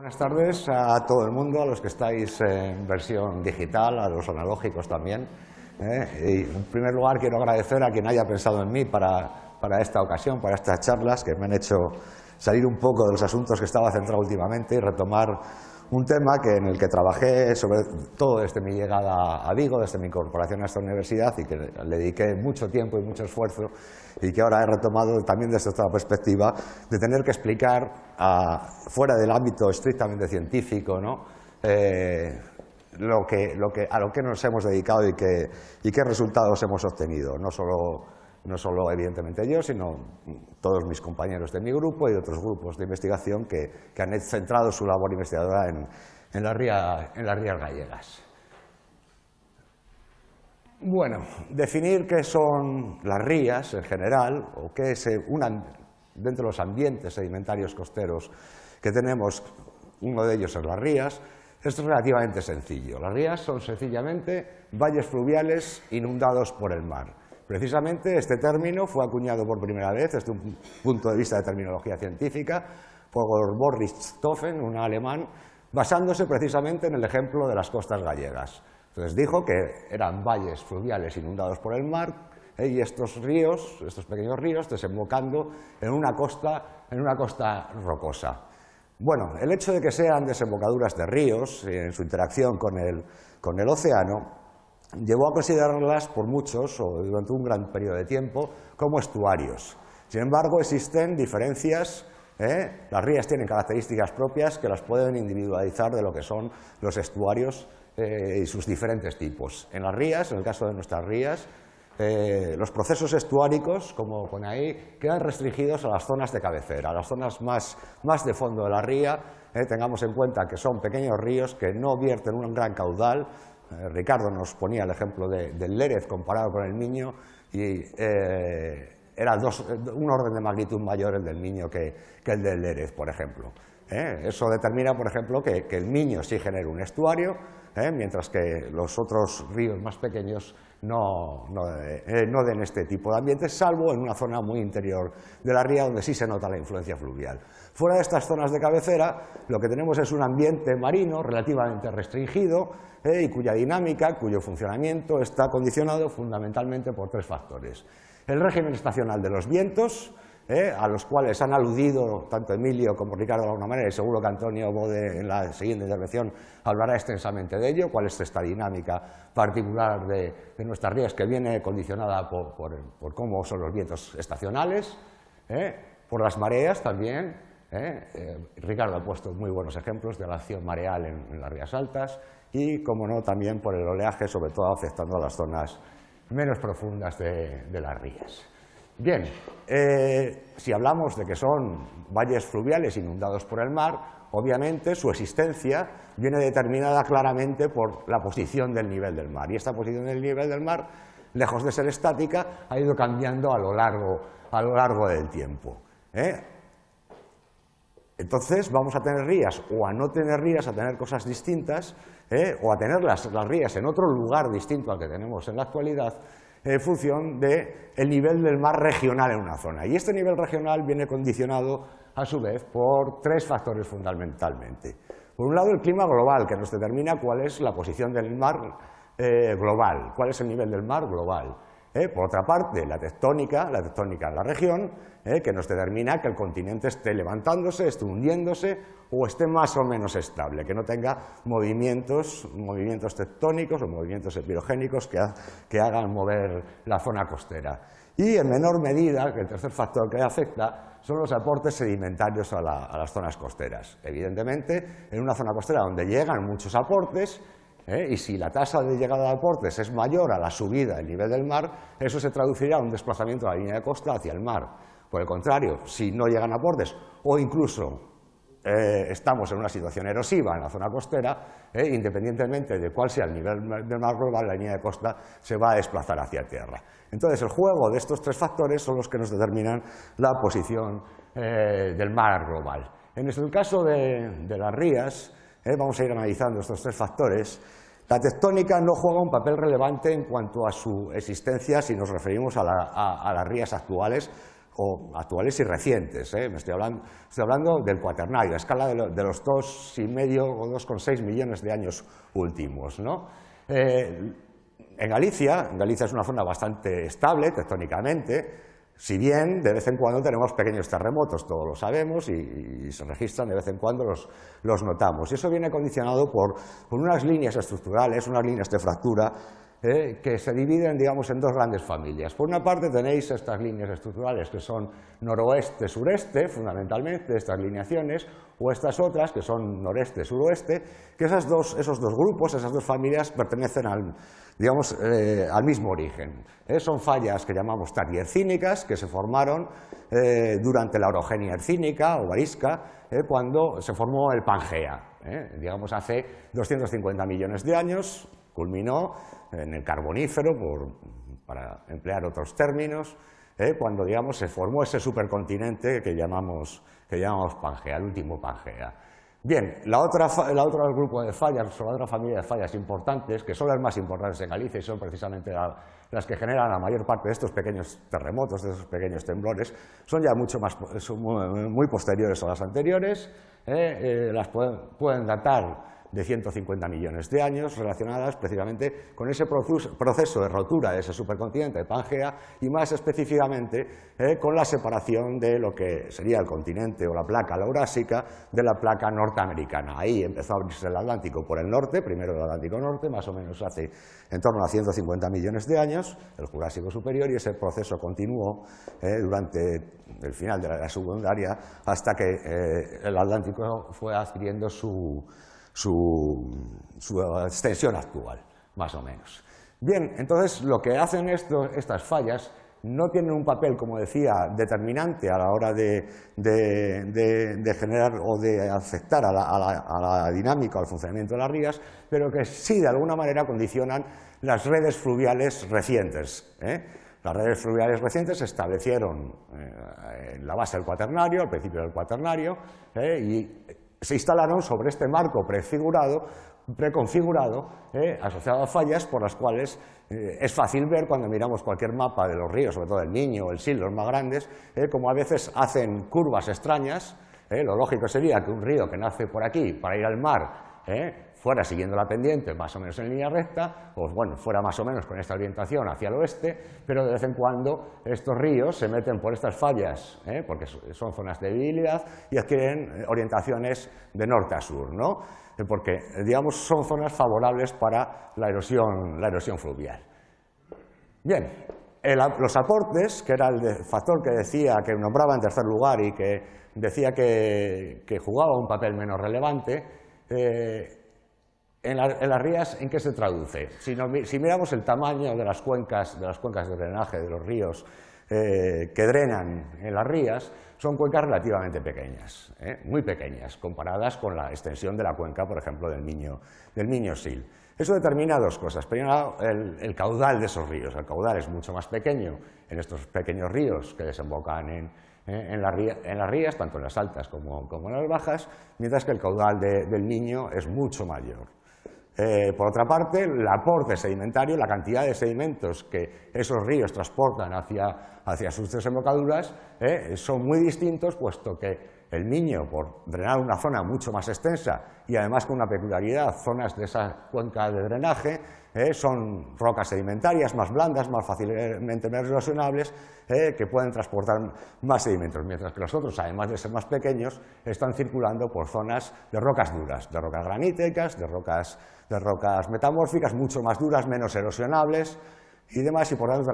Buenas tardes a todo el mundo, a los que estáis en versión digital, a los analógicos también. ¿eh? en primer lugar, quiero agradecer a quien haya pensado en mí para, para, esta ocasión, para estas charlas que me han hecho salir un poco de los asuntos que estaba centrado últimamente y retomar un tema que, en el que trabajé sobre todo desde mi llegada a Vigo, desde mi incorporación a esta universidad y que le dediqué mucho tiempo y mucho esfuerzo y que ahora he retomado también desde esta perspectiva de tener que explicar ah, fuera del ámbito estrictamente científico ¿no? Eh, lo que, a lo que nos hemos dedicado y, y qué resultados hemos obtenido, no solo no solo evidentemente yo, sino todos mis compañeros de mi grupo y otros grupos de investigación que, han centrado su labor investigadora en, las rías gallegas. Bueno, definir qué son las rías en general, o qué es un, dentro de los ambientes sedimentarios costeros que tenemos, uno de ellos es las rías, es relativamente sencillo. Las rías son sencillamente valles fluviales inundados por el mar. Precisamente este término fue acuñado por primera vez desde un punto de vista de terminología científica por Boris Stoffen, un alemán, basándose precisamente en el ejemplo de las costas gallegas. Entonces dijo que eran valles fluviales inundados por el mar ¿eh? y estos ríos, estos pequeños ríos, desembocando en una costa, en una costa rocosa. Bueno, el hecho de que sean desembocaduras de ríos en su interacción con el océano llevó a considerarlas por muchos, o durante un gran periodo de tiempo, como estuarios. Sin embargo, existen diferencias ¿eh? Las rías tienen características propias que las pueden individualizar de lo que son los estuarios eh, y sus diferentes tipos. En las rías, en el caso de nuestras rías, eh, los procesos estuáricos, como pone ahí, quedan restringidos a las zonas de cabecera, a las zonas más, más de fondo de la ría. tengamos en cuenta que son pequeños ríos que no vierten un gran caudal, eh, Ricardo nos ponía el ejemplo del Lérez comparado con el Miño y eh, era un orden de magnitud mayor el del Miño que, el del Lérez, por ejemplo. Eh, eso determina, por ejemplo, que, el Miño sí genera un estuario, mientras que los otros ríos más pequeños no, eh, no, den este tipo de ambientes, salvo en una zona muy interior de la ría donde sí se nota la influencia fluvial. Fuera de estas zonas de cabecera, lo que tenemos es un ambiente marino relativamente restringido eh, y cuya dinámica, cuyo funcionamiento está condicionado fundamentalmente por tres factores. El régimen estacional de los vientos, ¿eh? a los cuales han aludido tanto Emilio como Ricardo de alguna manera, y seguro que Antonio Bode en la siguiente intervención hablará extensamente de ello, cuál es esta dinámica particular de, nuestras rías que viene condicionada por, cómo son los vientos estacionales, ¿eh? por las mareas también. ¿eh? Ricardo ha puesto muy buenos ejemplos de la acción mareal en, las rías altas y, como no, también por el oleaje, sobre todo afectando a las zonas menos profundas de las rías. Bien, eh, si hablamos de que son valles fluviales inundados por el mar, obviamente su existencia viene determinada claramente por la posición del nivel del mar. Y esta posición del nivel del mar, lejos de ser estática, ha ido cambiando a lo largo, del tiempo. ¿eh? Entonces vamos a tener rías o a no tener rías, a tener cosas distintas, ¿eh? o a tener las rías en otro lugar distinto al que tenemos en la actualidad, en eh, función del nivel del mar regional en una zona. Y este nivel regional viene condicionado, a su vez, por tres factores fundamentalmente. Por un lado, el clima global, que nos determina cuál es la posición del mar eh, global, cuál es el nivel del mar global. Eh, por otra parte, la tectónica, la tectónica en la región, eh, que nos determina que el continente esté levantándose, esté hundiéndose o esté más o menos estable, que no tenga movimientos, tectónicos o movimientos epirogénicos que, hagan mover la zona costera. Y en menor medida, que el tercer factor que afecta son los aportes sedimentarios a las zonas costeras. Evidentemente, en una zona costera donde llegan muchos aportes, ¿eh? Y si la tasa de llegada de aportes es mayor a la subida del nivel del mar, eso se traducirá a un desplazamiento de la línea de costa hacia el mar. Por el contrario, si no llegan aportes o incluso eh, estamos en una situación erosiva en la zona costera, ¿eh? independientemente de cuál sea el nivel del mar global, la línea de costa se va a desplazar hacia tierra. Entonces, el juego de estos tres factores son los que nos determinan la posición del mar global. En el caso de las rías, vamos a ir analizando estos tres factores la tectónica no juega un papel relevante en cuanto a su existencia si nos referimos a, las rías actuales o actuales y recientes. ¿eh? estoy, hablando, del cuaternario, a escala de, los dos los 2,5 o 2,6 millones de años últimos. Eh, en Galicia, Galicia es una zona bastante estable tectónicamente, si bien de vez en cuando tenemos pequeños terremotos, todos lo sabemos, y, se registran de vez en cuando, los, notamos. Y eso viene condicionado por, unas líneas estructurales, unas líneas de fractura ¿eh? que se dividen, digamos, en dos grandes familias. Por una parte tenéis estas líneas estructurales que son noroeste-sureste, fundamentalmente, estas lineaciones, o estas otras que son noreste-suroeste, que esas dos, esos dos grupos, esas dos familias pertenecen al, digamos, eh, al mismo origen. ¿eh? son fallas que llamamos tariercínicas, que se formaron durante la orogenia ercínica o varisca, cuando se formó el Pangea, digamos, hace 250 millones de años, culminó en el carbonífero, por, para emplear otros términos, ¿eh? cuando digamos, se formó ese supercontinente que llamamos, que llamamos Pangea, el último Pangea. Bien, la otra, grupo de fallas, o la otra familia de fallas importantes, que son las más importantes de Galicia y son precisamente las que generan la mayor parte de estos pequeños terremotos, de esos pequeños temblores, son ya mucho más, son muy, posteriores a las anteriores, ¿eh? Eh, las pueden, pueden datar de 150 millones de años relacionadas precisamente con ese proceso de rotura de ese supercontinente de Pangea y más específicamente eh, con la separación de lo que sería el continente o la placa laurásica de la placa norteamericana. Ahí empezó a abrirse el Atlántico por el norte, primero el Atlántico Norte, más o menos hace en torno a 150 millones de años, el Jurásico Superior, y ese proceso continuó eh, durante el final de la era secundaria hasta que eh, el Atlántico fue adquiriendo su su, extensión actual, más o menos. Bien, entonces lo que hacen estas fallas no tienen un papel, como decía, determinante a la hora de, generar o de afectar a la, dinámica o al funcionamiento de las rías, pero que sí de alguna manera condicionan las redes fluviales recientes. ¿eh? Las redes fluviales recientes se establecieron eh, en la base del cuaternario, al principio del cuaternario, ¿eh? y se instalaron sobre este marco prefigurado, preconfigurado, eh, asociado a fallas por las cuales eh, es fácil ver cuando miramos cualquier mapa de los ríos, sobre todo el Niño o el Sil, los más grandes, eh, como a veces hacen curvas extrañas. lo lógico sería que un río que nace por aquí para ir al mar fuera siguiendo la pendiente más o menos en línea recta, o bueno, fuera más o menos con esta orientación hacia el oeste, pero de vez en cuando estos ríos se meten por estas fallas, ¿eh? porque son zonas de debilidad y adquieren eh, orientaciones de norte a sur, ¿no? Eh, porque digamos, son zonas favorables para la erosión, la erosión fluvial. Bien, los aportes, que era el factor que decía, que nombraba en tercer lugar y que decía que, jugaba un papel menos relevante, en, las rías, ¿en qué se traduce? Si, miramos el tamaño de las cuencas, de las cuencas de drenaje, de los ríos eh, que drenan en las rías, son cuencas relativamente pequeñas, ¿eh? muy pequeñas, comparadas con la extensión de la cuenca, por ejemplo, del Miño, Sil. Eso determina dos cosas. Primero, el, caudal de esos ríos. El caudal es mucho más pequeño en estos pequeños ríos que desembocan en, ¿eh? las rías, tanto en las altas como, en las bajas, mientras que el caudal del niño es mucho mayor. Eh, por otra parte, el aporte sedimentario, la cantidad de sedimentos que esos ríos transportan hacia, hacia sus desembocaduras, eh, son muy distintos, puesto que el niño, por drenar una zona mucho más extensa y además con una peculiaridad, zonas de esa cuenca de drenaje, eh, son rocas sedimentarias más blandas, más fácilmente erosionables, que pueden transportar más sedimentos, mientras que los otros, además de ser más pequeños, están circulando por zonas de rocas duras, de rocas graníticas, de rocas de rocas metamórficas, mucho más duras, menos erosionables y demás, y por tanto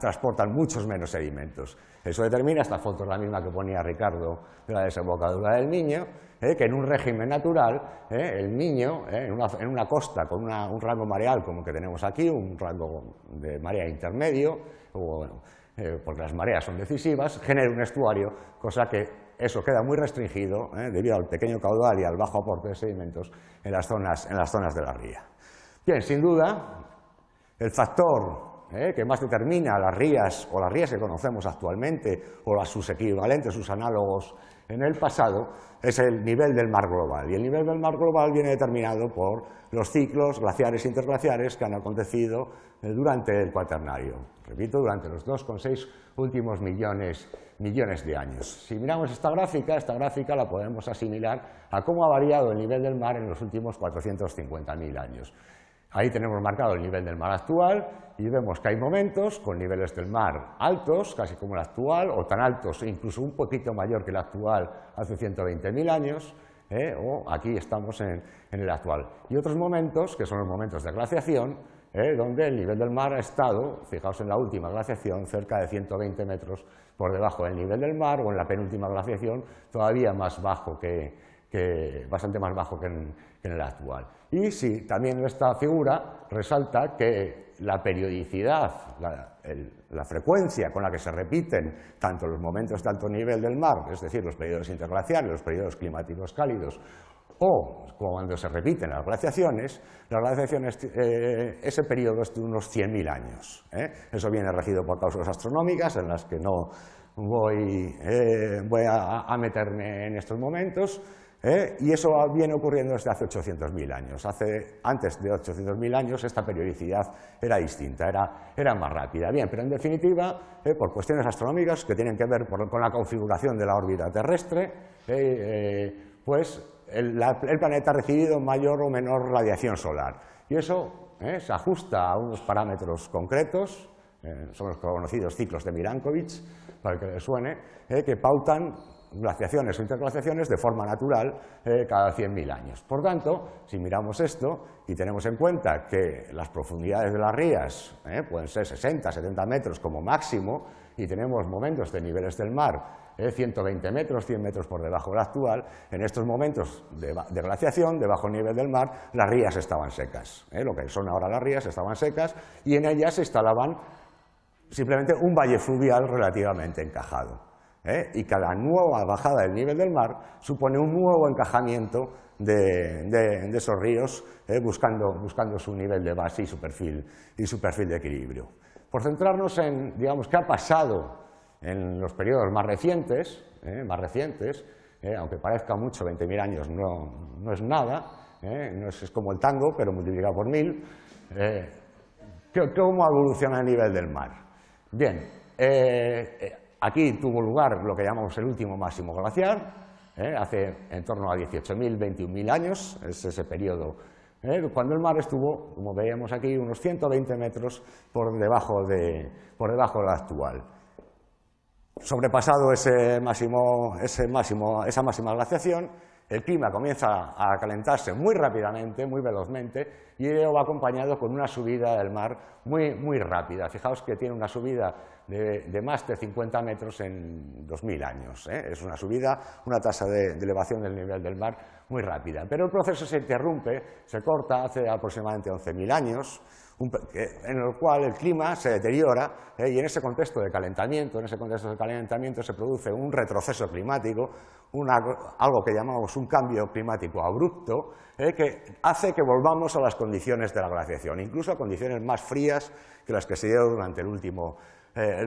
transportan, muchos menos sedimentos. Eso determina, esta foto es la misma que ponía Ricardo de la desembocadura del Niño, eh, que en un régimen natural, eh, el Niño, eh, en, una, costa con un rango mareal como el que tenemos aquí, un rango de marea intermedio, o, bueno, porque las mareas son decisivas, genera un estuario, cosa que eso queda muy restringido ¿eh? debido al pequeño caudal y al bajo aporte de sedimentos en las zonas, en las zonas de la ría. Bien, sin duda, el factor ¿eh? que más determina las rías o las rías que conocemos actualmente o sus equivalentes, sus análogos en el pasado, es el nivel del mar global. Y el nivel del mar global viene determinado por los ciclos glaciares e interglaciares que han acontecido eh, durante el cuaternario. Repito, durante los 2,6 últimos millones, millones de años. Si miramos esta gráfica, esta gráfica la podemos asimilar a cómo ha variado el nivel del mar en los últimos 450.000 años. Ahí tenemos marcado el nivel del mar actual y vemos que hay momentos con niveles del mar altos, casi como el actual, o tan altos, e incluso un poquito mayor que el actual hace 120.000 años, ¿eh? o aquí estamos en, el actual. Y otros momentos, que son los momentos de glaciación, ¿eh? donde el nivel del mar ha estado, fijaos en la última glaciación, cerca de 120 metros por debajo del nivel del mar, o en la penúltima glaciación, todavía más bajo bastante más bajo que en el actual. Y sí, también esta figura resalta que la periodicidad, la, frecuencia con la que se repiten tanto los momentos de alto nivel del mar, es decir, los periodos interglaciales, los periodos climáticos cálidos, o cuando se repiten las glaciaciones, las glaciaciones, eh, ese periodo es de unos 100.000 años. ¿eh? Eso viene regido por causas astronómicas en las que no voy, eh, a meterme en estos momentos, ¿Eh? Y eso viene ocurriendo desde hace 800.000 años. Hace, antes de 800.000 años esta periodicidad era distinta, era, era, más rápida. Bien, pero en definitiva, ¿eh? por cuestiones astronómicas que tienen que ver con la configuración de la órbita terrestre, ¿eh? pues el, el, planeta ha recibido mayor o menor radiación solar. Y eso se ajusta a unos parámetros concretos, son los conocidos ciclos de Milankovitch, para que les suene, que pautan glaciaciones o interglaciaciones de forma natural eh, cada 100.000 años. Por tanto, si miramos esto y tenemos en cuenta que las profundidades de las rías eh, pueden ser 60, 70 metros como máximo y tenemos momentos de niveles del mar 120 eh, metros, 100 metros por debajo del actual, en estos momentos de, de glaciación, de bajo nivel del mar, las rías estaban secas. Lo que son ahora las rías estaban secas y en ellas se instalaban simplemente un valle fluvial relativamente encajado. ¿eh? y cada nueva bajada del nivel del mar supone un nuevo encajamiento de, esos ríos ¿eh? buscando, su nivel de base y su, perfil, y su perfil de equilibrio. Por centrarnos en, digamos, qué ha pasado en los periodos más recientes, ¿eh? más recientes ¿eh? aunque parezca mucho, 20.000 años no, no, es nada, no es, como el tango, pero multiplicado por mil, ¿cómo evoluciona el nivel del mar? Bien, Aquí tuvo lugar lo que llamamos el último máximo glaciar, ¿eh? hace en torno a 18.000, 21.000 años, es ese periodo, ¿eh? cuando el mar estuvo, como veíamos aquí, unos 120 metros por debajo, de, por debajo la actual. Sobrepasado ese máximo, esa máxima glaciación, el clima comienza a calentarse muy rápidamente, muy velozmente, y ello va acompañado con una subida del mar muy, rápida. Fijaos que tiene una subida de, más de 50 metros en 2.000 años. ¿eh? Es una subida, una tasa de, elevación del nivel del mar muy rápida. Pero el proceso se interrumpe, se corta hace aproximadamente 11.000 años, en el cual el clima se deteriora ¿eh? y en ese contexto de calentamiento, en ese contexto de calentamiento se produce un retroceso climático, algo que llamamos un cambio climático abrupto, eh, que hace que volvamos a las condiciones de la glaciación, incluso a condiciones más frías que las que se dieron durante el último, eh,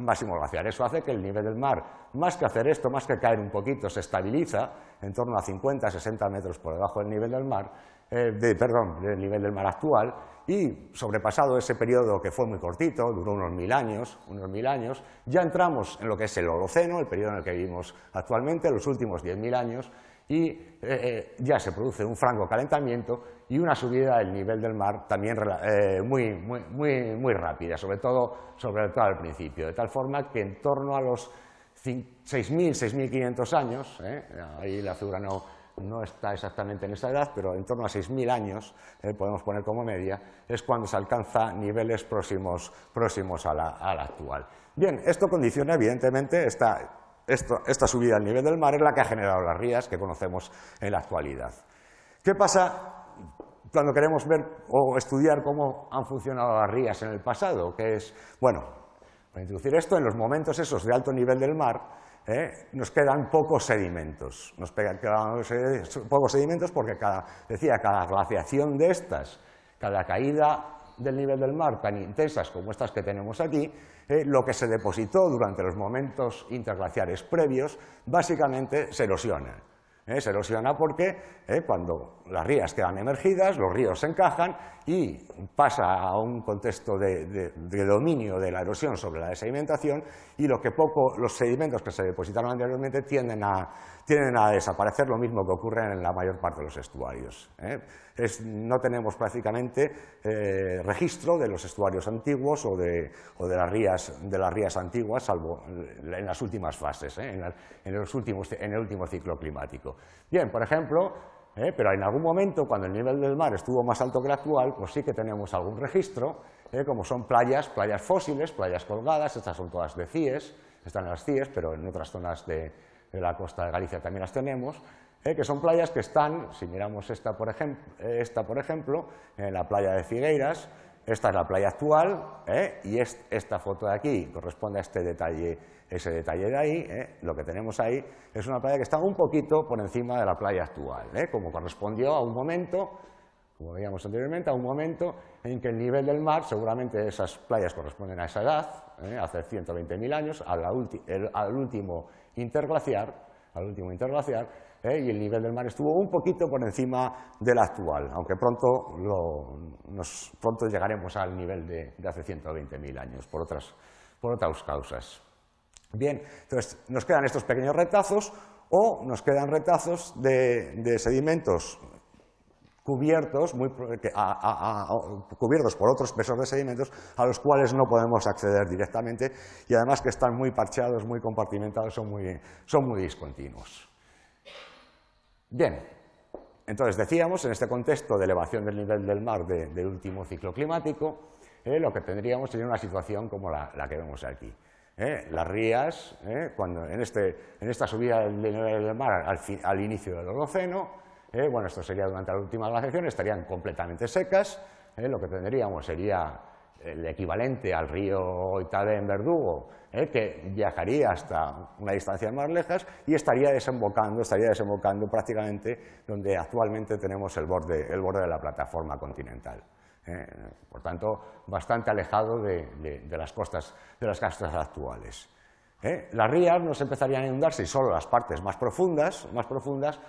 máximo glaciar. Eso hace que el nivel del mar, más que hacer esto, más que caer un poquito, se estabiliza en torno a 50, 60 metros por debajo del nivel del mar, eh, perdón, del nivel del mar actual, y sobrepasado ese periodo que fue muy cortito, duró unos mil años, unos mil años, ya entramos en lo que es el Holoceno, el periodo en el que vivimos actualmente, los últimos diez mil años, y eh, eh, ya se produce un franco calentamiento y una subida del nivel del mar también eh, muy, muy, muy, muy, rápida, sobre todo, sobre todo al principio, de tal forma que en torno a los 6.000, 6.500 años, ahí la figura no no está exactamente en esa edad, pero en torno a 6.000 años, eh, podemos poner como media, es cuando se alcanza niveles próximos, a, la, actual. Bien, esto condiciona evidentemente esta, subida del nivel del mar es la que ha generado las rías que conocemos en la actualidad. ¿Qué pasa cuando queremos ver o estudiar cómo han funcionado las rías en el pasado? Que es, bueno, para introducir esto, en los momentos esos de alto nivel del mar, ¿eh? nos quedan pocos sedimentos. Nos quedan pocos sedimentos porque cada, decía, cada glaciación de estas, cada caída del nivel del mar tan intensas como estas que tenemos aquí, eh, lo que se depositó durante los momentos interglaciares previos básicamente se erosiona. ¿Eh? se erosiona porque cuando las rías quedan emergidas, los ríos se encajan y pasa a un contexto de, dominio de la erosión sobre la sedimentación y lo que poco, los sedimentos que se depositaron anteriormente tienden a, desaparecer, lo mismo que ocurre en la mayor parte de los estuarios. ¿eh? no tenemos prácticamente eh, registro de los estuarios antiguos o de, las, rías, antiguas, salvo en las últimas fases, ¿eh? en, en el último ciclo climático. Bien, por ejemplo, ¿eh? Pero en algún momento, cuando el nivel del mar estuvo más alto que el actual, pues sí que tenemos algún registro, ¿eh? como son playas, playas fósiles, playas colgadas, estas son todas de CIES, están en las CIES, pero en otras zonas de, la costa de Galicia también las tenemos, ¿eh? que son playas que están, si miramos esta por, ejemplo, esta por ejemplo, en la playa de Figueiras, esta es la playa actual ¿eh? y esta foto de aquí corresponde a este detalle, ese detalle de ahí. ¿eh? Lo que tenemos ahí es una playa que está un poquito por encima de la playa actual, ¿eh? como correspondió a un momento, como veíamos anteriormente, a un momento en que el nivel del mar, seguramente esas playas corresponden a esa edad, hace 120.000 años, al, al último interglaciar, al último interglaciar, ¿eh? y el nivel del mar estuvo un poquito por encima del actual, aunque pronto, pronto llegaremos al nivel de, hace 120.000 años por otras, por otras causas. Bien, entonces nos quedan estos pequeños retazos o nos quedan retazos de, sedimentos cubiertos, muy, cubiertos por otros pesos de sedimentos a los cuales no podemos acceder directamente y además que están muy parcheados, muy compartimentados, son muy discontinuos. Bien, entonces decíamos, en este contexto de elevación del nivel del mar de, del último ciclo climático, eh, lo que tendríamos sería una situación como la, que vemos aquí. Eh, las rías, eh, cuando este, en, esta subida del nivel del mar al, inicio del Holoceno, bueno, esto sería durante la última glaciación, estarían completamente secas, lo que tendríamos sería el equivalente al río Itade en Verdugo, ¿eh? que viajaría hasta una distancia más lejas y estaría desembocando, estaría desembocando prácticamente donde actualmente tenemos el borde, de la plataforma continental. ¿eh? Por tanto, bastante alejado de, las, costas, de las costas actuales. ¿eh? Las rías no se empezarían a inundarse, si solo las partes más profundas, más profundas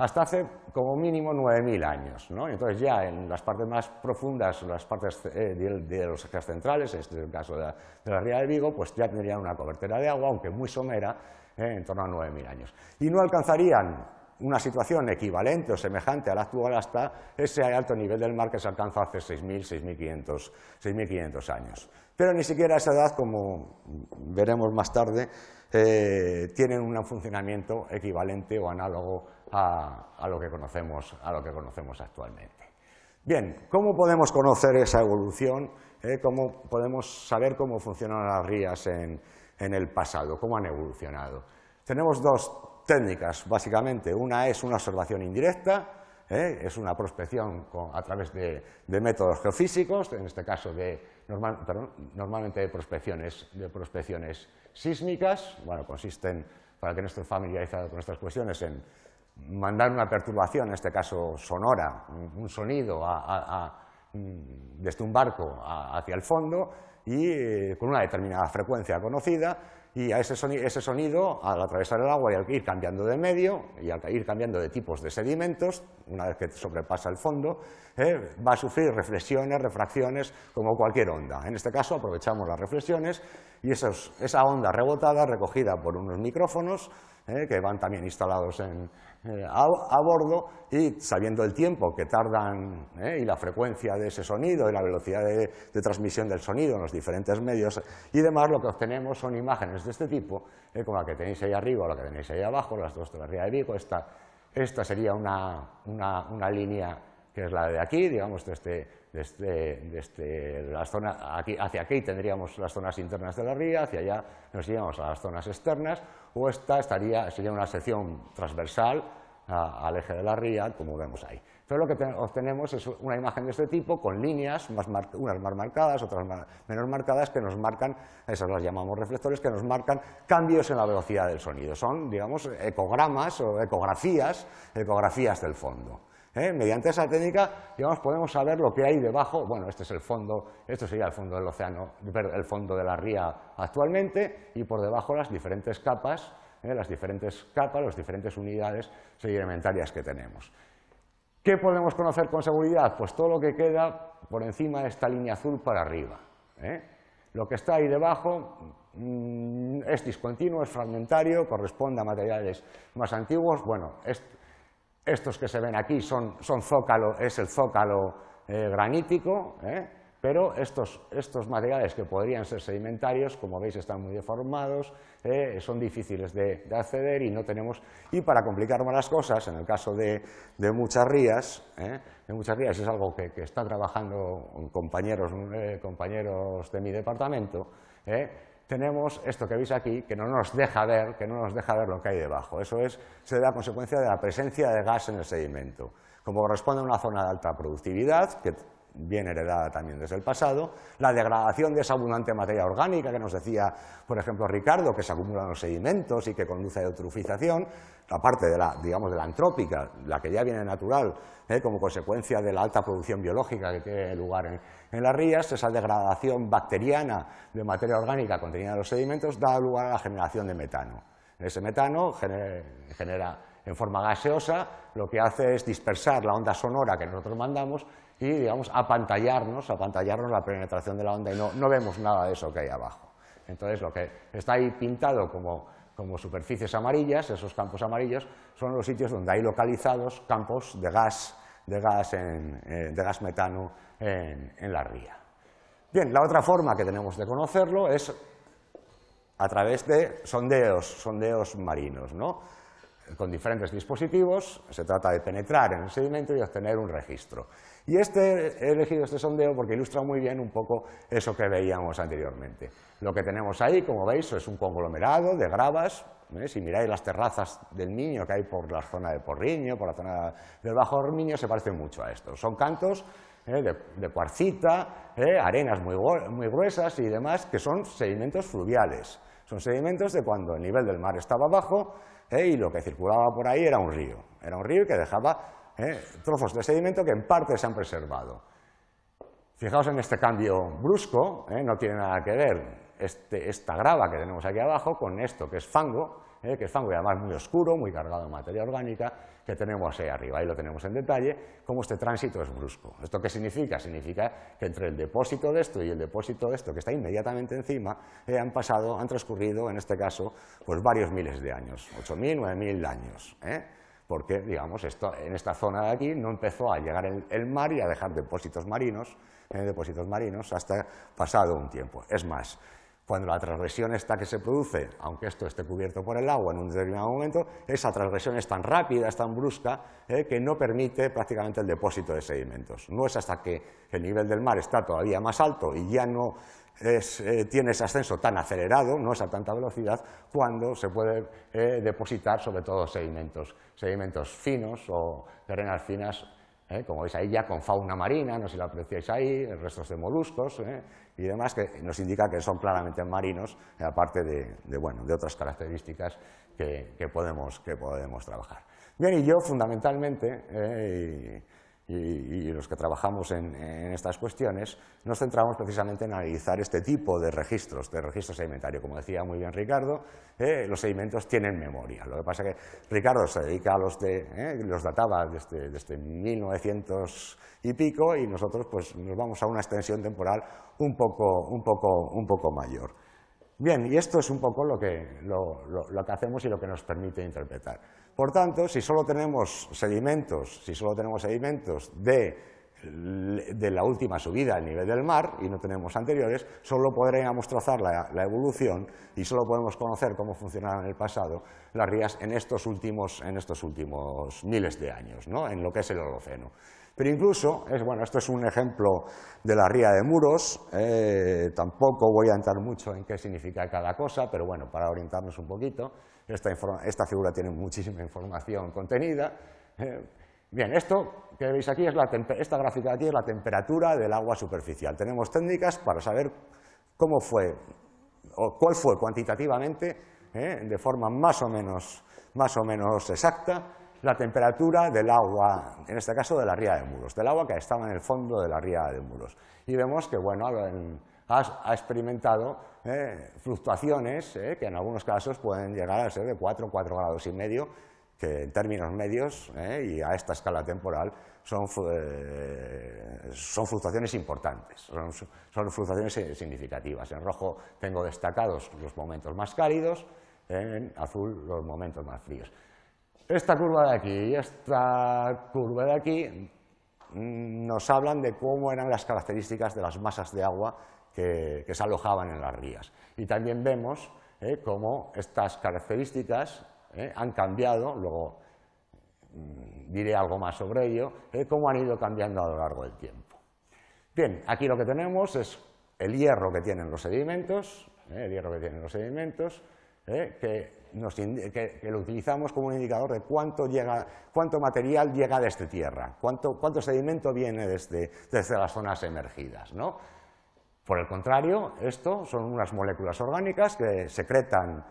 hasta hace como mínimo 9.000 años. Entonces ya en las partes más profundas, las partes eh, de, los ejes centrales, este es el caso de la, Ría de Vigo, pues ya tendrían una cobertura de agua, aunque muy somera, eh, en torno a 9.000 años. Y no alcanzarían una situación equivalente o semejante a la actual hasta ese alto nivel del mar que se alcanza hace 6.000, 6.500 años. Pero ni siquiera esa edad, como veremos más tarde, eh, tienen un funcionamiento equivalente o análogo a, lo que conocemos, actualmente. Bien, ¿cómo podemos conocer esa evolución? Eh, ¿Cómo podemos saber cómo funcionan las rías en, el pasado? ¿Cómo han evolucionado? Tenemos dos técnicas, básicamente. Una es una observación indirecta, eh, es una prospección a través de, de, métodos geofísicos, en este caso de, normalmente de prospecciones, sísmicas. Bueno, consisten, para que no esté familiarizado con estas cuestiones, en mandar una perturbación, en este caso sonora, un sonido mm, desde un barco hacia el fondo y eh, con una determinada frecuencia conocida y a ese ese sonido, al atravesar el agua y al ir cambiando de medio y al ir cambiando de tipos de sedimentos, una vez que sobrepasa el fondo, ¿eh? va a sufrir reflexiones, refracciones, como cualquier onda. En este caso aprovechamos las reflexiones y esa onda rebotada recogida por unos micrófonos ¿eh? que van también instalados en, eh, a, bordo y sabiendo el tiempo que tardan y la frecuencia de ese sonido y la velocidad de, transmisión del sonido en los diferentes medios y demás, lo que obtenemos son imágenes de este tipo, como la que tenéis ahí arriba o la que tenéis ahí abajo, las dos de la ría de Vigo. Esta, esta sería una, una, una línea que es la de aquí, digamos, desde, este, este, este, aquí, hacia aquí tendríamos las zonas internas de la ría, hacia allá nos iríamos a las zonas externas, o esta estaría, sería una sección transversal al eje de la ría, como vemos ahí. Entonces lo que obtenemos es una imagen de este tipo con líneas, unas más marcadas, otras menos marcadas, que nos marcan, esas las llamamos reflectores, que nos marcan cambios en la velocidad del sonido. Son, digamos, ecogramas o ecografías, ecografías del fondo. ¿eh? Mediante esa técnica, podemos saber lo que hay debajo. Bueno, este es el fondo, esto sería el fondo del océano, el fondo de la ría actualmente, y por debajo las diferentes capas, ¿eh? las diferentes capas, las diferentes unidades sedimentarias que tenemos. ¿Qué podemos conocer con seguridad? Pues todo lo que queda por encima de esta línea azul para arriba. ¿eh? Lo que está ahí debajo mm, es discontinuo, es fragmentario, corresponde a materiales más antiguos. Bueno, estos que se ven aquí son, son zócalo, es el zócalo eh, granítico, ¿eh? pero estos, estos, materiales que podrían ser sedimentarios, como veis, están muy deformados, ¿eh? son difíciles de, acceder y no tenemos... Y para complicar más las cosas, en el caso de, de muchas rías, de muchas rías es algo que, que están trabajando compañeros, compañeros de mi departamento, tenemos esto que veis aquí, que no nos deja ver, que no nos deja ver lo que hay debajo. Eso es, se da consecuencia de la presencia de gas en el sedimento. Como corresponde a una zona de alta productividad, que bien heredada también desde el pasado, la degradación de esa abundante materia orgánica que nos decía, por ejemplo, Ricardo, que se acumula en los sedimentos y que conduce a eutrofización, la parte de la, digamos, de la antrópica, la que ya viene natural, ¿eh? como consecuencia de la alta producción biológica que tiene lugar en, las rías, esa degradación bacteriana de materia orgánica contenida en los sedimentos da lugar a la generación de metano. Ese metano genera en forma gaseosa, lo que hace es dispersar la onda sonora que nosotros mandamos y, digamos, apantallarnos, apantallarnos la penetración de la onda y no, vemos nada de eso que hay abajo. Entonces, lo que está ahí pintado como, superficies amarillas, esos campos amarillos, son los sitios donde hay localizados campos de gas, de gas, en, eh, gas metano en, la ría. Bien, la otra forma que tenemos de conocerlo es a través de sondeos, sondeos marinos, con diferentes dispositivos, se trata de penetrar en el sedimento y obtener un registro. Y este, he elegido este sondeo porque ilustra muy bien un poco eso que veíamos anteriormente. Lo que tenemos ahí, como veis, es un conglomerado de gravas. ¿eh? Si miráis las terrazas del Miño que hay por la zona de Porriño, por la zona del Bajo Ormiño, se parece mucho a esto. Son cantos ¿eh? de, cuarcita, ¿eh? arenas muy, gruesas y demás, que son sedimentos fluviales. Son sedimentos de cuando el nivel del mar estaba bajo y lo que circulaba por ahí era un río. Era un río que dejaba ¿eh? trozos de sedimento que en parte se han preservado. Fijaos en este cambio brusco, ¿eh? no tiene nada que ver este, esta grava que tenemos aquí abajo con esto que es fango, ¿eh? que es fango y además muy oscuro, muy cargado de materia orgánica, que tenemos ahí arriba, ahí lo tenemos en detalle, cómo este tránsito es brusco. ¿Esto qué significa? Significa que entre el depósito de esto y el depósito de esto, que está inmediatamente encima, han pasado, han transcurrido, en este caso, pues varios miles de años, 8.000, 9.000 años porque, digamos, en esta zona de aquí no empezó a llegar el, mar y a dejar depósitos marinos, eh, depósitos marinos hasta pasado un tiempo. Es más, cuando la transgresión está que se produce, aunque esto esté cubierto por el agua en un determinado momento, esa transgresión es tan rápida, es tan brusca, eh, que no permite prácticamente el depósito de sedimentos. No es hasta que el nivel del mar está todavía más alto y ya no eh, tiene ese ascenso tan acelerado, no es a tanta velocidad, cuando se puede eh, depositar sobre todo sedimentos, sedimentos finos o terrenas finas, eh, como veis ahí ya con fauna marina, no sé si la apreciáis ahí, restos de moluscos y demás, que nos indica que son claramente marinos, aparte de, bueno, de otras características que, que, podemos, que podemos trabajar. Bien, y yo fundamentalmente y, los que trabajamos en, estas cuestiones, nos centramos precisamente en analizar este tipo de registros, de registro sedimentario. Como decía muy bien Ricardo, eh, los sedimentos tienen memoria. Lo que pasa es que Ricardo se dedica a los de, eh, los databa desde, 1900 y pico y nosotros pues, nos vamos a una extensión temporal un poco, un poco, un poco mayor. Bien, y esto es un poco lo que, lo que hacemos y lo que nos permite interpretar. Por tanto, si solo tenemos sedimentos, si solo tenemos sedimentos de, la última subida al nivel del mar y no tenemos anteriores, solo podríamos trazar la, evolución y solo podemos conocer cómo funcionaban en el pasado las rías en estos últimos, en estos últimos miles de años, ¿no? en lo que es el Holoceno. Pero incluso, es, bueno, esto es un ejemplo de la ría de muros, eh, tampoco voy a entrar mucho en qué significa cada cosa, pero bueno, para orientarnos un poquito, esta, figura tiene muchísima información contenida. Eh, bien, esto que veis aquí, es la esta gráfica de aquí es la temperatura del agua superficial. Tenemos técnicas para saber cómo fue, o cuál fue cuantitativamente, eh, de forma más o menos exacta, la temperatura del agua, en este caso de la ría de Muros, del agua que estaba en el fondo de la ría de Muros. Y vemos que bueno, ha, experimentado eh, fluctuaciones eh, que en algunos casos pueden llegar a ser de 4, 4 grados y medio, que en términos medios eh, y a esta escala temporal son, fluctuaciones importantes, son, fluctuaciones significativas. En rojo tengo destacados los momentos más cálidos, en azul los momentos más fríos. Esta curva de aquí y esta curva de aquí mm, nos hablan de cómo eran las características de las masas de agua que, se alojaban en las rías. Y también vemos eh, cómo estas características eh, han cambiado, luego mm, diré algo más sobre ello, eh, cómo han ido cambiando a lo largo del tiempo. Bien, aquí lo que tenemos es el hierro que tienen los sedimentos, el hierro que tienen los sedimentos, ¿eh? que, lo utilizamos como un indicador de cuánto, material llega desde este tierra, cuánto, sedimento viene desde, este, este, las zonas emergidas. Por el contrario, esto son unas moléculas orgánicas que secretan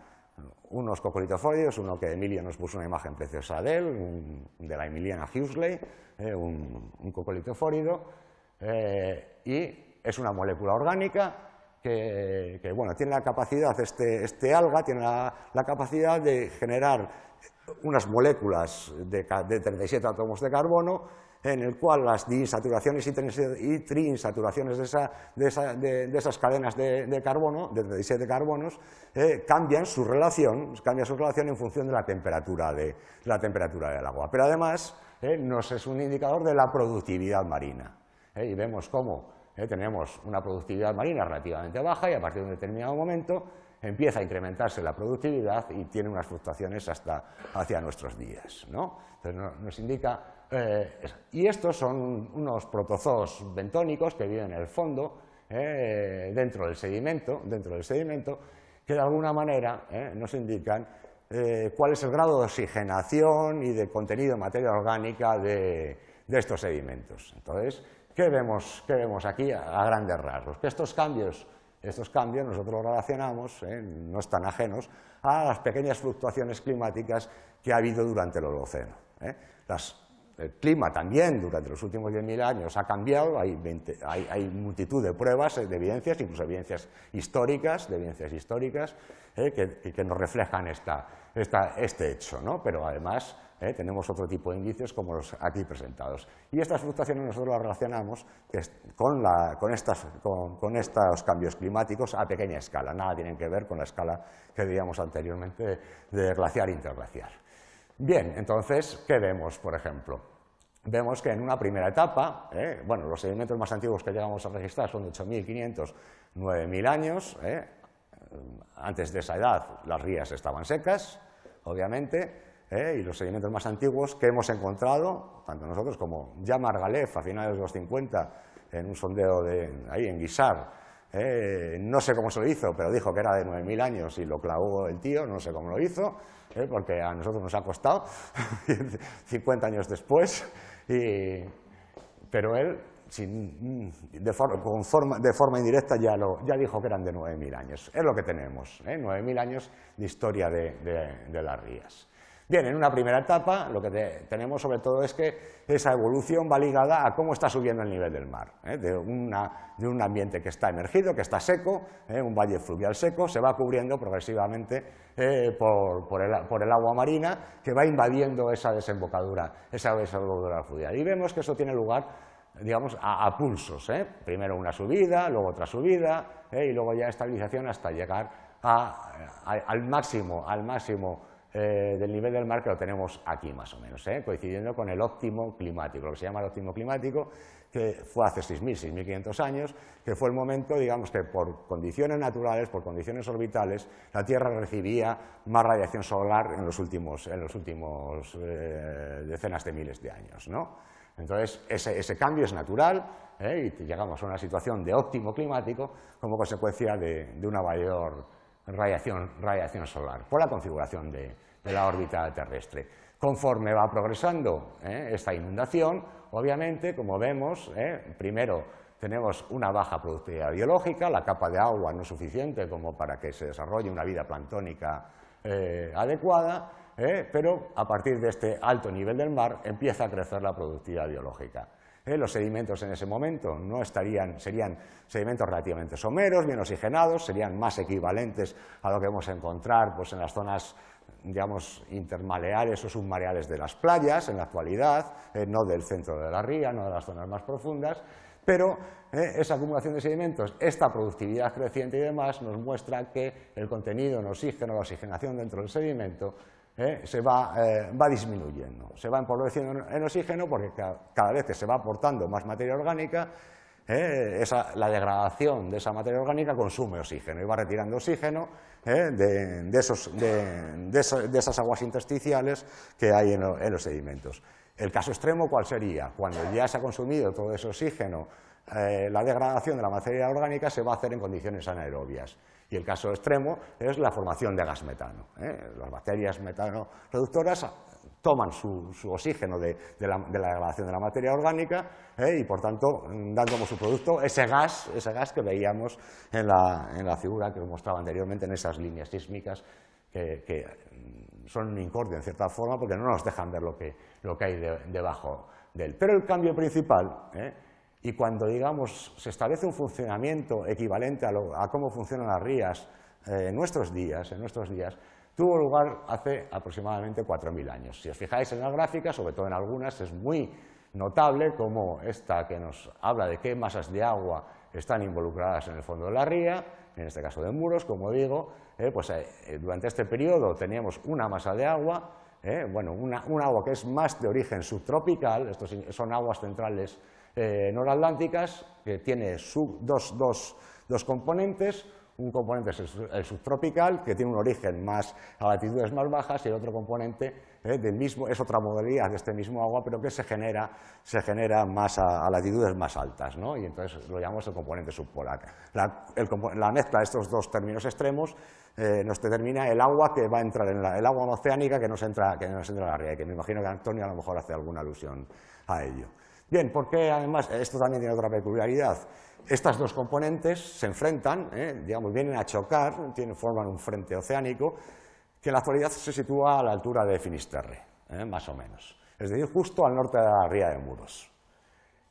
unos cocolitofóridos, uno que Emilia nos puso una imagen preciosa de él, de la Emiliana Hughesley, ¿eh? un, un cocolitofórido, ¿eh? y es una molécula orgánica que, bueno, tiene la capacidad, este, este alga tiene la, capacidad de generar unas moléculas de, de 37 átomos de carbono en el cual las insaturaciones y triinsaturaciones de, de, esa, de, esas cadenas de, carbono, de 37 carbonos, eh, cambian su relación, cambia su relación en función de la temperatura, de, la temperatura del agua. Pero además eh, nos es un indicador de la productividad marina. Eh, y vemos cómo ¿eh? Tenemos una productividad marina relativamente baja y a partir de un determinado momento empieza a incrementarse la productividad y tiene unas fluctuaciones hasta hacia nuestros días. ¿no? nos indica, eh, y estos son unos protozoos bentónicos que viven en el fondo, ¿eh? dentro del sedimento, dentro del sedimento, que de alguna manera nos indican cuál es el grado de oxigenación y de contenido de materia orgánica de, de estos sedimentos. Entonces, ¿Qué vemos, vemos aquí a, grandes rasgos? Que estos cambios, nosotros los relacionamos, ¿eh? no están ajenos, a las pequeñas fluctuaciones climáticas que ha habido durante el Holoceno. ¿eh? el clima también durante los últimos 10.000 años ha cambiado, hay, multitud de pruebas, eh, de evidencias, incluso evidencias históricas, de evidencias históricas, que, que, nos reflejan esta, este hecho, pero además ¿eh? tenemos otro tipo de indicios como los aquí presentados. Y estas fluctuaciones nosotros las relacionamos con, estos cambios climáticos a pequeña escala, nada tienen que ver con la escala que veíamos anteriormente de, glacial glaciar-interglaciar. E Bien, entonces, ¿qué vemos, por ejemplo? vemos que en una primera etapa, ¿eh? bueno, los sedimentos más antiguos que llegamos a registrar son de 8.500, 9.000 años, ¿eh? antes de esa edad las rías estaban secas, obviamente, eh, y los sedimentos más antiguos que hemos encontrado, tanto nosotros como ya Margalef a finales de los 50, en un sondeo de, ahí en Guisar, eh, no sé cómo se lo hizo, pero dijo que era de 9.000 años y lo clavó el tío, no sé cómo lo hizo, eh, porque a nosotros nos ha costado 50 años después, pero él Mm, mm, de, forma, indirecta ya, lo, ya dijo que eran de 9.000 años. Es lo que tenemos, 9.000 ¿eh? años de historia de, las rías. Bien, en una primera etapa lo que tenemos sobre todo es que esa evolución va ligada a cómo está subiendo el nivel del mar, ¿eh? de, un ambiente que está emergido, que está seco, ¿eh? un valle fluvial seco, se va cubriendo progresivamente por, el, por, el, agua marina que va invadiendo esa desembocadura, esa desembocadura fluvial. Y vemos que eso tiene lugar digamos, a, pulsos. ¿eh? Primero una subida, luego otra subida, ¿eh? y luego ya estabilización hasta llegar al máximo, al máximo eh, del nivel del mar que lo tenemos aquí más o menos, ¿eh? coincidiendo con el óptimo climático, lo que se llama el óptimo climático, que fue hace 6.000, 6.500 años, que fue el momento, digamos, que por condiciones naturales, por condiciones orbitales, la Tierra recibía más radiación solar en los últimos, en los últimos decenas de miles de años, ¿no? Entonces, ese, cambio es natural ¿eh? y llegamos a una situación de óptimo climático como consecuencia de, una mayor radiación, solar por la configuración de, la órbita terrestre. Conforme va progresando ¿eh? esta inundación, obviamente, como vemos, ¿eh? primero tenemos una baja productividad biológica, la capa de agua no es suficiente como para que se desarrolle una vida planctónica adecuada, ¿eh? pero a partir de este alto nivel del mar empieza a crecer la productividad biológica. ¿Eh? Los sedimentos en ese momento serían sedimentos relativamente someros, bien oxigenados, serían más equivalentes a lo que vamos a encontrar pues, en las zonas digamos, intermaleares o submareales de las playas en la actualidad, ¿eh? no del centro de la ría, no de las zonas más profundas, pero esa acumulación de sedimentos, esta productividad creciente y demás nos muestra que el contenido en oxígeno, la oxigenación dentro del sedimento ¿eh? se eh, va, disminuyendo, se va empobreciendo en oxígeno porque cada vez que se va aportando más materia orgánica, ¿eh? la degradación de esa materia orgánica consume oxígeno y va retirando oxígeno de, esas aguas intersticiales que hay en, los sedimentos. El caso extremo, ¿cuál sería? Cuando ya se ha consumido todo ese oxígeno, la degradación de la materia orgánica se va a hacer en condiciones anaerobias. Y el caso extremo es la formación de gas metano. ¿eh? Las bacterias metano reductoras toman su, oxígeno de, la, degradación de la materia orgánica ¿eh? y, por tanto, dan como su producto ese gas, ese gas que veíamos en la, figura que os mostraba anteriormente, en esas líneas sísmicas que, son son incorte en cierta forma porque no nos dejan ver lo que, hay debajo de Pero el cambio principal ¿eh? Y cuando, digamos, se establece un funcionamiento equivalente a, cómo funcionan las rías eh, en nuestros días, en nuestros días, tuvo lugar hace aproximadamente 4.000 años. Si os fijáis en las gráficas, sobre todo en algunas, es muy notable como esta que nos habla de qué masas de agua están involucradas en el fondo de la ría, en este caso de muros, como digo, eh, pues eh, durante este periodo teníamos una masa de agua, bueno, una, un agua que es más de origen subtropical, estos son aguas centrales eh, noratlánticas, que tiene dos, componentes. Un componente es el, subtropical, que tiene un origen más a latitudes más bajas, y el otro componente eh, del mismo, es otra modalidad de este mismo agua, pero que se genera, más a, latitudes más altas, ¿no? y entonces lo llamamos el componente subpolar. La, mezcla de estos dos términos extremos eh, nos determina el agua que va a entrar en la, el agua oceánica que nos entra, que nos entra en la y que me imagino que Antonio a lo mejor hace alguna alusión a ello. Bien, porque además, esto también tiene otra peculiaridad. Estas dos componentes se enfrentan, ¿eh? digamos, vienen a chocar, tienen, forman un frente oceánico, que en la actualidad se sitúa a la altura de Finisterre, ¿eh? más o menos. Es decir, justo al norte de la ría de Muros.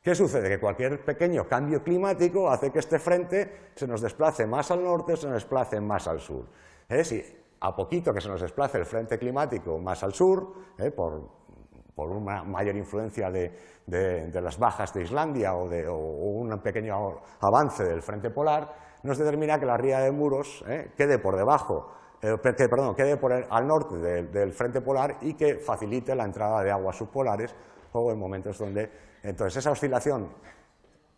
¿Qué sucede? Que cualquier pequeño cambio climático hace que este frente se nos desplace más al norte, se nos desplace más al sur. si a poquito que se nos desplace el frente climático más al sur, ¿eh? por, por una mayor influencia de, las bajas de Islandia o, de, un pequeño avance del frente polar, nos determina que la ría de muros eh, quede por debajo, eh, perdón, quede al norte del, del frente polar y que facilite la entrada de aguas subpolares o en momentos donde... Entonces, esa oscilación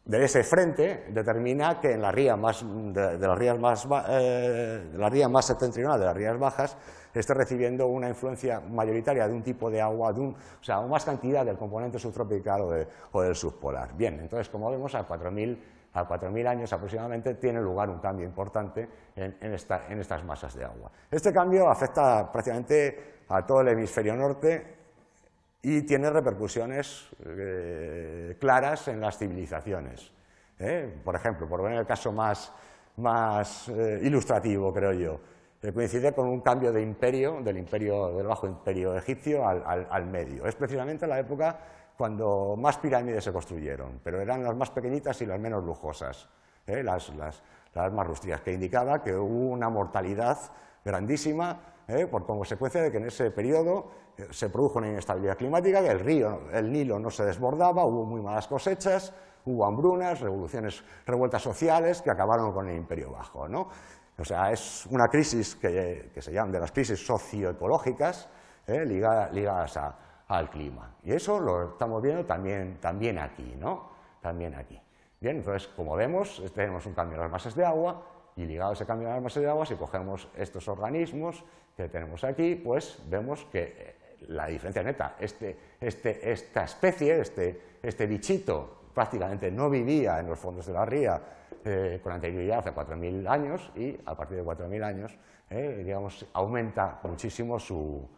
de ese frente determina que en la ría más, eh, septentrional, de las rías bajas, esté recibiendo una influencia mayoritaria de un tipo de agua, de o sea, más cantidad del componente subtropical o, del subpolar. Bien, entonces, como vemos, a 4.000 a años aproximadamente, tiene lugar un cambio importante en, estas masas de agua. Este cambio afecta prácticamente a todo el hemisferio norte, y tiene repercusiones eh, claras en las civilizaciones. ¿eh? Por ejemplo, por ver el caso más, eh, ilustrativo, creo yo, coincide con un cambio de imperio, del, imperio, del bajo imperio egipcio al, medio. Es precisamente la época cuando más pirámides se construyeron, pero eran las más pequeñitas y las menos lujosas, las, más rústicas, que indicaba que hubo una mortalidad grandísima por consecuencia de que en ese periodo se produjo una inestabilidad climática, el río, el Nilo no se desbordaba, hubo muy malas cosechas, hubo hambrunas, revoluciones, revueltas sociales que acabaron con el imperio bajo. ¿no? O sea, es una crisis que, se llama de las crisis socioecológicas ¿eh? ligadas, al clima. Y eso lo estamos viendo también, también aquí, ¿no? También aquí. Bien, entonces, como vemos, tenemos un cambio en las masas de agua, y ligado a ese cambio de las masas de agua, si cogemos estos organismos que tenemos aquí, pues vemos que la diferencia neta. Este, este esta especie, este, este, bichito, prácticamente no vivía en los fondos de la ría eh, con anterioridad hace 4.000 años y a partir de 4.000 años, eh, aumenta muchísimo su,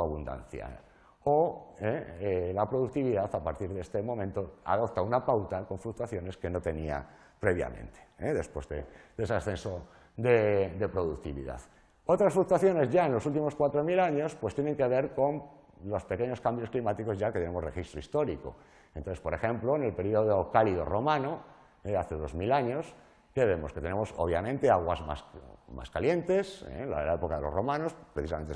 abundancia. O eh, la productividad a partir de este momento adopta una pauta con fluctuaciones que no tenía previamente, después de, ese ascenso de productividad. Otras fluctuaciones ya en los últimos 4.000 años pues tienen que ver con los pequeños cambios climáticos ya que tenemos registro histórico. Entonces, por ejemplo, en el periodo cálido romano, eh, hace 2.000 años, que vemos? Que tenemos obviamente aguas más, calientes, eh, la, época de los romanos, precisamente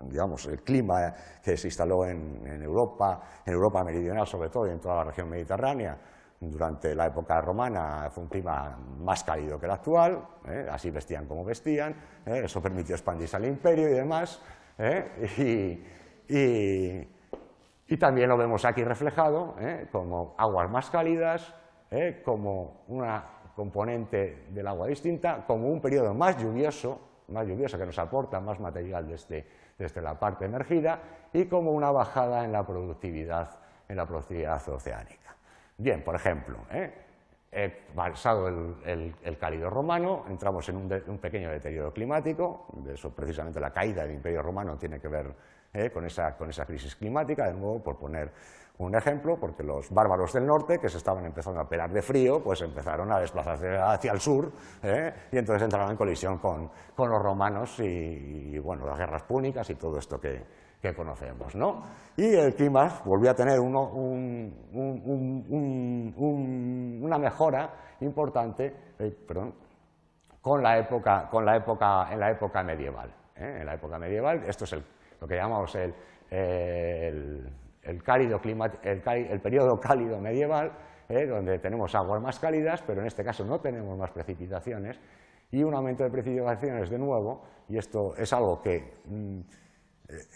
digamos, el clima que se instaló en Europa, en Europa meridional sobre todo y en toda la región mediterránea, durante la época romana fue un clima más cálido que el actual, ¿eh? así vestían como vestían, ¿eh? eso permitió expandirse al imperio y demás, ¿eh? y, también lo vemos aquí reflejado como aguas más cálidas, como una componente del agua distinta, como un periodo más lluvioso, más lluvioso que nos aporta más material desde, desde la parte emergida y como una bajada en la productividad, en la productividad oceánica. Bien, por ejemplo, ¿eh? he pasado el, cálido romano, entramos en un, pequeño deterioro climático, de eso precisamente la caída del imperio romano tiene que ver ¿eh? con, esa, crisis climática, de nuevo por poner un ejemplo, porque los bárbaros del norte, que se estaban empezando a pelar de frío, pues empezaron a desplazarse hacia el sur ¿eh? y entonces entraron en colisión con, los romanos y, bueno, las guerras púnicas y todo esto que, que conocemos, ¿no? Y el clima volvió a tener una mejora importante, eh, con la época, en la época medieval. ¿eh? En la época medieval, esto es lo que llamamos el, el, cálido periodo cálido medieval, ¿eh? donde tenemos aguas más cálidas, pero en este caso no tenemos más precipitaciones, y un aumento de precipitaciones de nuevo, y esto es algo que... Mm,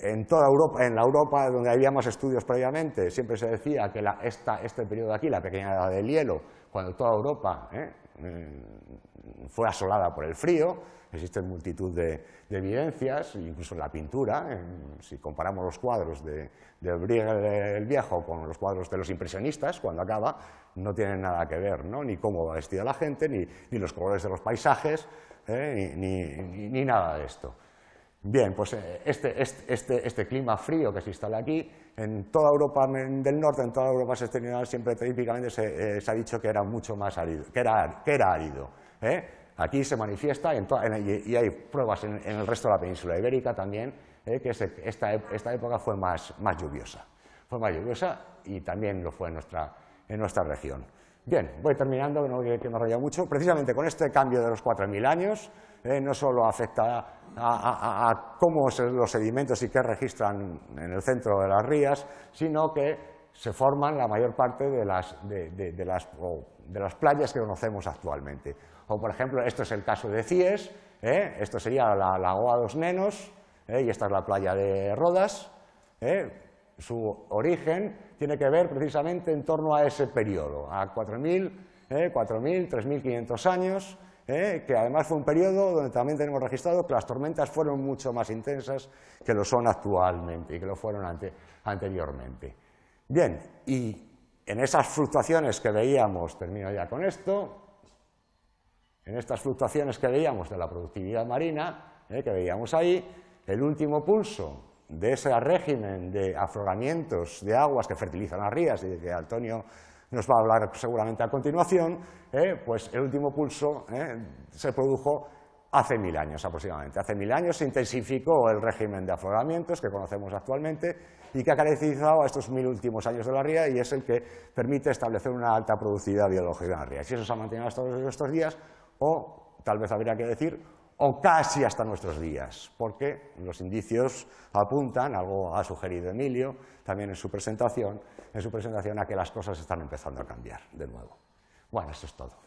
en toda Europa, en la Europa donde había más estudios previamente, siempre se decía que este periodo de aquí, la pequeña edad del hielo, cuando toda Europa ¿eh? mm, fue asolada por el frío, existen multitud de, evidencias, incluso en la pintura, ¿eh? si comparamos los cuadros de, Briegel el Viejo con los cuadros de los impresionistas, cuando acaba, no tienen nada que ver, ¿no? ni cómo va vestida la gente, ni, los colores de los paisajes, ¿eh? ni nada de esto. Bien, pues eh, este, este, este, este, clima frío que se instala aquí, en toda Europa del norte, en toda Europa septentrional, siempre típicamente eh, se, ha dicho que era mucho más árido, que era, árido. ¿eh? Aquí se manifiesta y, hay pruebas en, el resto de la península ibérica también, que esta, esta, época fue más, más, lluviosa. Fue más lluviosa y también lo fue en nuestra, en nuestra región. Bien, voy terminando, no que me raya mucho. Precisamente con este cambio de los 4.000 años, eh, no solo afecta a, cómo son los sedimentos y qué registran en el centro de las rías, sino que se forman la mayor parte de las, playas que conocemos actualmente. O, por ejemplo, esto es el caso de Cies, eh, esto sería la Lagoa dos Nenos, eh, y esta es la playa de Rodas. Su origen tiene que ver precisamente en torno a ese periodo, a 4.000, 4.000, 3.500 años, ¿eh? que además fue un periodo donde también tenemos registrado que las tormentas fueron mucho más intensas que lo son actualmente y que lo fueron anteriormente. Bien, y en esas fluctuaciones que veíamos, termino ya con esto, en estas fluctuaciones que veíamos de la productividad marina, ¿eh? que veíamos ahí, el último pulso de ese régimen de afloramientos de aguas que fertilizan las rías y que Antonio nos va a hablar seguramente a continuación, eh, pues el último pulso eh, se produjo hace mil años aproximadamente. Hace mil años se intensificó el régimen de afloramientos que conocemos actualmente y que ha caracterizado a estos mil últimos años de la ría y es el que permite establecer una alta productividad biológica en la ría. Si eso se ha mantenido hasta estos días, o tal vez habría que decir o casi hasta nuestros días, porque los indicios apuntan, algo ha sugerido Emilio también en su presentación, en su presentación a que las cosas están empezando a cambiar de nuevo. Bueno, eso es todo.